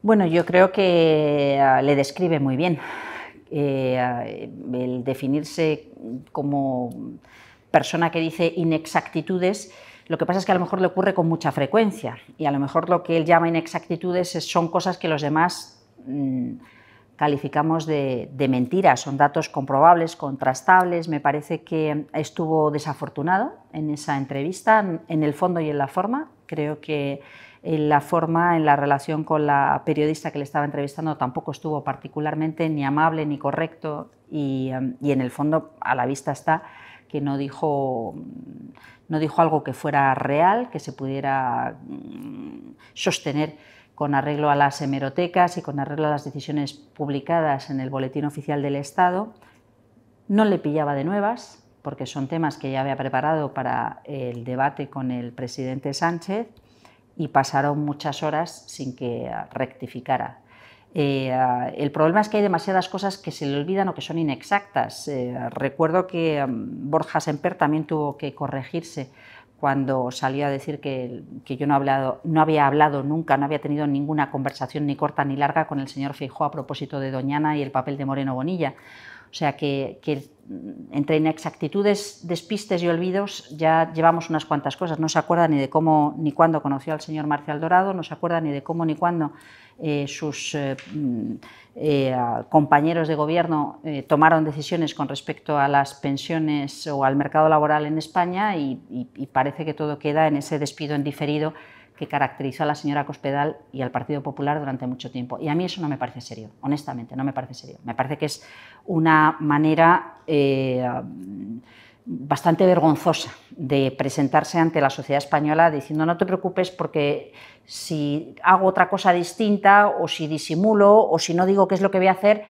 Bueno, yo creo que ah, le describe muy bien. Eh, ah, el definirse como persona que dice inexactitudes, lo que pasa es que a lo mejor le ocurre con mucha frecuencia y a lo mejor lo que él llama inexactitudes son cosas que los demás... Mm, calificamos de, mentira, Son datos comprobables, contrastables. Me parece que estuvo desafortunado en esa entrevista, en el fondo y en la forma. Creo que en eh, la forma, en la relación con la periodista que le estaba entrevistando tampoco estuvo particularmente ni amable ni correcto y, em, y en el fondo a la vista está que no dijo, no dijo algo que fuera real, que se pudiera mm, sostener con arreglo a las hemerotecas y con arreglo a las decisiones publicadas en el Boletín Oficial del Estado. No le pillaba de nuevas, porque son temas que ya había preparado para el debate con el presidente Sánchez y pasaron muchas horas sin que rectificara. Eh, el problema es que hay demasiadas cosas que se le olvidan o que son inexactas. Eh, recuerdo que mm, Borja Semper también tuvo que corregirse cuando salió a decir que, yo no, no había hablado nunca, no había tenido ninguna conversación ni corta ni larga con el señor Feijóo a propósito de Doñana y el papel de Moreno Bonilla. O sea que, entre inexactitudes, despistes y olvidos ya llevamos unas cuantas cosas. No se acuerda ni de cómo ni cuándo conoció al señor Marcial Dorado, no se acuerda ni de cómo ni cuándo eh, sus eh, mm, eh, compañeros de gobierno tomaron decisiones con respecto a las pensiones o al mercado laboral en España y, y parece que todo queda en ese despido en diferido que caracterizó a la señora Cospedal y al Partido Popular durante mucho tiempo. Y a mí eso no me parece serio, honestamente, no me parece serio. Me parece que es una manera eh, bastante vergonzosa de presentarse ante la sociedad española diciendo no te preocupes porque si hago otra cosa distinta o si disimulo o si no digo qué es lo que voy a hacer,